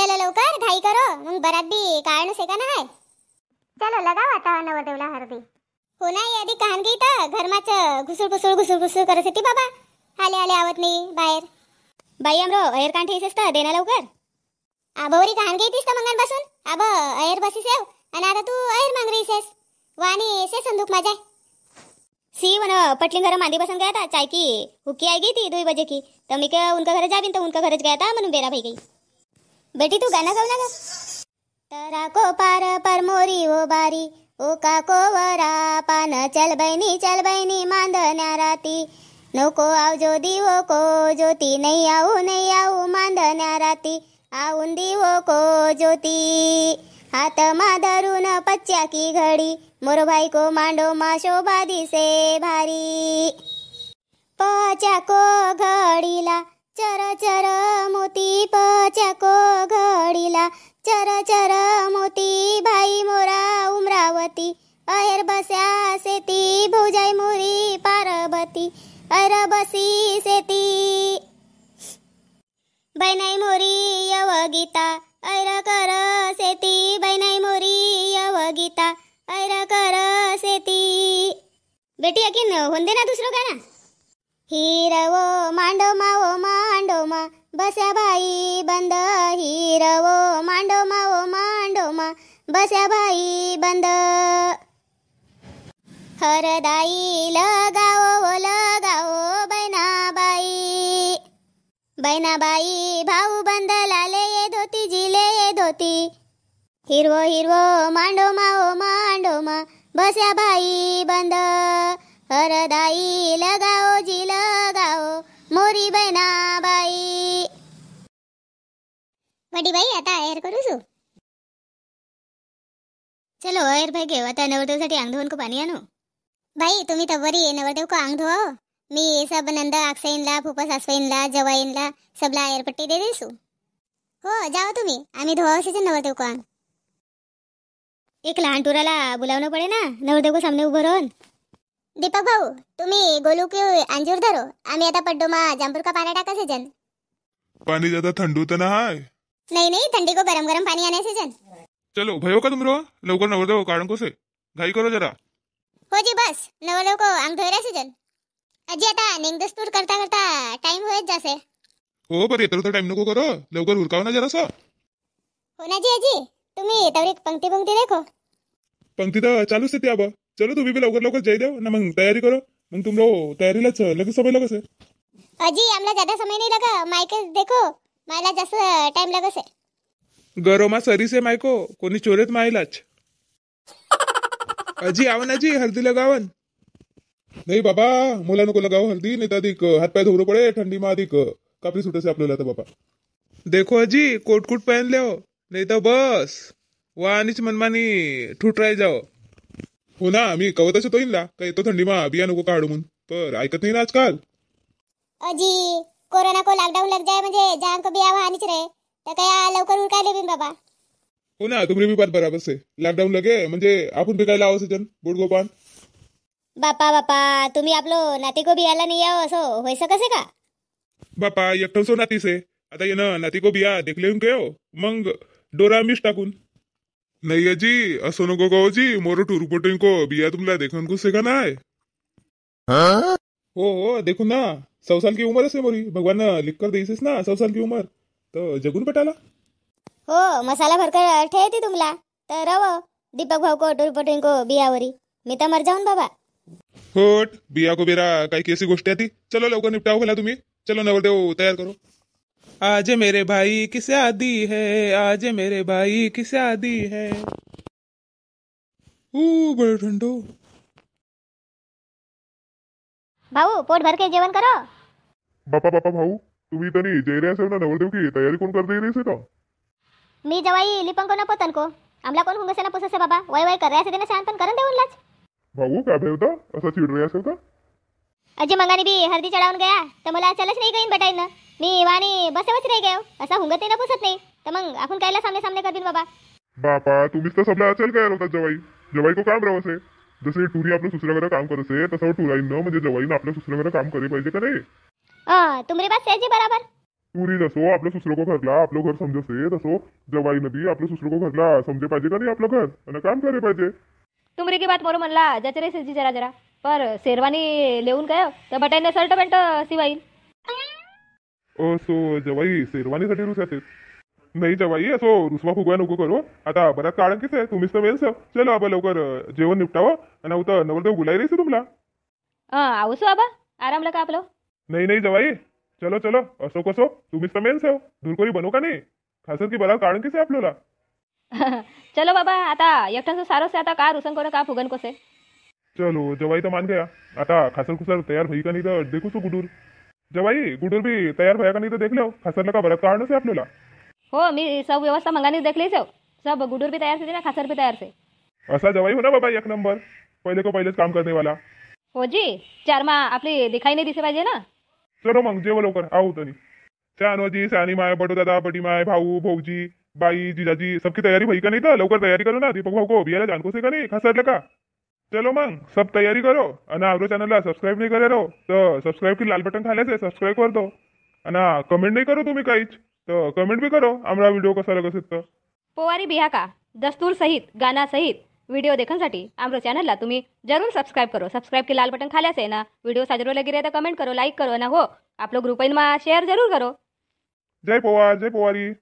चलो लवकर घाई करो मग बरात बी कारण से का ना हाय चलो लगाव आता नवरदेवला हळदी हो नाही आधी कान घे तर घरमाच घुसळ घुसळ घुसळ करत होती बाबा आले आले आवत नाही बाहेर बाई अमरो अहेर कान ठेस असतं देना लवकर आबोवरी कान घेतीस का मंगन बसून आब अहेर बसीस येव आणि आता तू अहेर मांग रहीसेस वाणी से संदूक माझा सी वन पटली घर मांदी पसंद गया था चाय की हुकी आई गई थी दो बजे की तो मैं उनका घर जा भी तो उनका घर गया था मनु बेरा भाई गई बेटी तू गाणं गाऊ ना तरा को पार पर मोरी ओ बारी ओ का वरा पान चल बहिणी चल बहिणी मांदण्या राती नको आवजो दिवो को ज्योती नाही आऊ नाही आऊ मांदण्या राती आऊन दिवो को ज्योती हात धरून पच्च्या की घडी मोर को मांडो मा शोभा दिसे भारी पच्या को घडीला चर चर मोती पचको घडीला चर चर मोती भाई मोरा उमरावती अहेर बस्या सेती भुजाई मुरी पार्वती अर बसी सेती बैनाई मोरी यव गीता ऐर कर सेती बैनाई मोरी यव गीता ऐर कर सेती बेटी अकिन होंदे ना दुसरो गाणं हिरवो मांडो मावो मा मांडोमा बस्या बाई बंद हिरवो मांडोमा ओ मांडोमा बस्या बाई बंद हरदाई लगाओ लगाओ बैनाबाई बैनाबाई भाऊ बंद लाले ये धोती जिले ये धोती हिरवो हिरवो मांडोमा ओ मांडोमा बस्या बाई बंद हरदाई लगाओ जी लगाओ मोरी बैनाबाई बडी बाई आता एयर करू सु चलो एयर भाई घेऊ आता साठी अंग धुवून को पाणी आणू भाई तुम्ही तवरी नवरदेव को अंग धुवा मी सब नंदा आक्साईनला फुपा सासवाईनला जवाईनला सबला एअरपट्टी दे देसू हो जाओ तुम्ही आम्ही धुवावशीचे नवरदेव को अंग एक लहान टुराला बोलावणं पडे ना नवरदेव को सामने उभं राहून दीपक भाऊ तुम्ही गोलू की अंजूर धरो आम्ही आता पड्डोमा मा जांभूर का पाण्या टाकायचे जन पाणी ज्यादा थंड होतं ना हाय नहीं नहीं ठंडी को गरम गरम पानी आने से चल चलो भयो का तुम रो हाँ? लवकर कारण को से घाई करो जरा हो जी बस नवरदेव को धोए रहे से चल अजी आता निंग दस निंगदस्तूर करता करता टाइम होत जासे हो पर इतर तर टाइम नको करो लवकर उरकाव ना जरा सा हो ना जी अजी तुम तुम्ही तवरी पंक्ति पंक्ति देखो पंक्ति तो चालू से येते आबा चलो तुम्ही भी लवकर लवकर जाई देव ना मंग तैयारी करो मंग तुम रो तयारीलाच लग समय से अजी हमला ज्यादा समय नहीं लगा माइकल देखो मला जास्त टाइम लागत आहे गरोमा सरीस मायको कोणी चोरेत मायलाच अजी आवन अजी हल्दी लगावन नाही बाबा मुला नको लगाव हल्दी नाही तर अधिक हातपाय धुरू पडे थंडी मा अधिक कापी सुटसे आपल्याला तर बाबा देखो अजी कोट कोट पहन लो नाही तर बस वाणीच मनमानी ठुटराय जाव हो ना मी कवत असतो इनला का तो थंडी मा बिया नको काढू म्हणून पर ऐकत नाही ना आजकाल अजी कोरोना को लॉकडाऊन लग जाए म्हणजे जान को भी आवा आनीच रहे तर काय लवकर उरकायले बिन बाबा हो ना तुम्ही भी बात बराबर से लॉकडाऊन लगे म्हणजे आपण भी काय लावा सजन बुड बापा बापा तुम्ही आपलो नाते को बियाला नाही याव असं होयस कसे का बापा एकटं सो नाती से आता ना नाती को बिया देखले येऊन काय मग डोरा मिस टाकून नाही आजी असं नको गावजी मोर टूर को बिया तुमला देखून कुसे का नाही ओ ओ देखो ना सौ साल की उम्र है मोरी भगवान लिख कर दी ना सौ साल की उम्र तो जगून पटाला हो मसाला भरकर थी तुमला तो रवो दीपक भाऊ को टोरी पटोरी को बिया वरी मी तो मर जाऊन बाबा होट बिया को बेरा काई कैसी गोष्ट आहे ती चलो लवकर निपटाओ भला तुम्हें चलो नवरदेव तैयार करो आज मेरे भाई की शादी है आज मेरे भाई की शादी है ओ बड़े ठंडो भाऊ पोट भर के जेवण करो बापा बापा भाऊ तुम्ही तरी जे रहे ना नवरदेव की तयारी कोण कर रे रही तो मी जवाई लिपंको ना पतन को आमला कोण हुंगसे ना पुससे बाबा वय वय कर रे से देना शांत पण करन देऊन लाच भाऊ काय भेवता असा चिड रे असेल का अजे मंगानी भी हरदी चढावून गया त मला चलच नाही गईन बटाईन मी वाणी बसवच नाही गयो असा हुंगते ना पुसत नाही त मग आपण कायला सामने सामने करबिन बाबा बापा तुम्हीच तर सबला असेल काय होता जवाई जवाई को काम रवसे जसे टुरी आपलं दुसऱ्याकडे काम करत करते तसं टुराईनं म्हणजे जवाईनं आपल्या दुसऱ्याकडे काम करे पाहिजे का नाही हाँ तुम्हारे पास है जी बराबर टुरी जसो आपलं सुसरो को घरला आपलं घर समजसे तसो जवाईनं नदी आपलं सुसरो को घरला समजे पाहिजे का नाही आपलं घर आणि काम करे पाहिजे तुमरे की बात मोरो म्हणला जाचे रे जरा जरा पर शेरवानी लेऊन काय हो? तर बटाईने शर्ट पॅन्ट शिवाईल असो जवाई शेरवानी शेरवानीसाठी रुसाते नाही जवाई असो रुसवा फुगवा नको करू आता बराच काळ आणखीच आहे तुम्हीच तर मेलस चलो आबा लवकर जेवण निपटाव आणि उतर नवरदेव बोलाय राहायचं तुम्हाला आवसो आबा आरामला का आपलं नाही नाही जवाई चलो चलो असो कसो तुम्हीच तर मेलस धुरकोरी बनू का नाही खासर की बराच कारण आणखीच आहे आपल्याला चलो बाबा आता एकट्यांचं सारस आहे आता का रुसन करू का फुगन कसे चलो जवाई तर मान गया आता खासर खुसर तयार होई का नाही तर देखू तू गुडूर जवाई गुडूर बी तयार भया का नाही तर देख लो खासरला का बराच कारण आहे आपल्याला हो मी सब व्यवस्था मंगाने देख ली सब सब गुडूर भी तैयार से ना खासर भी तयार से असा जवाई हो ना बाबा एक नंबर पहिले को पहिलेच काम करने वाला हो जी चार आपली दिखाई नाही दिसे पाहिजे ना चलो मग जेव लवकर आऊ तरी शानोजी सानी माय बटो दादा बटी माय भाऊ भाऊजी बाई जीजाजी सबकी तयारी भाई का नाही तर लवकर तयारी करो ना दीपक भाऊ को बियाला जानकोस का नाही खासर का चलो मग सब तयारी करो आणि आवरो चॅनलला सबस्क्राईब नाही करे रो तर सबस्क्राईब की लाल बटन खाल्याचे सबस्क्राईब करतो आणि कमेंट नाही करू तुम्ही काहीच तो कमेंट भी करो आम्हाला व्हिडिओ कसा पोवारी बिहा का दस्तूर सहित गाना सहित व्हिडिओ देखण्यासाठी आमच्या चॅनलला तुम्ही जरूर सबस्क्राईब करो सबस्क्राईब के लाल बटन खाल्यास आहे ना व्हिडिओ साजरो लगी रे तर कमेंट करो लाईक करो ना हो आपलं ग्रुप मा शेअर जरूर करो जय पोवा जय पोवारी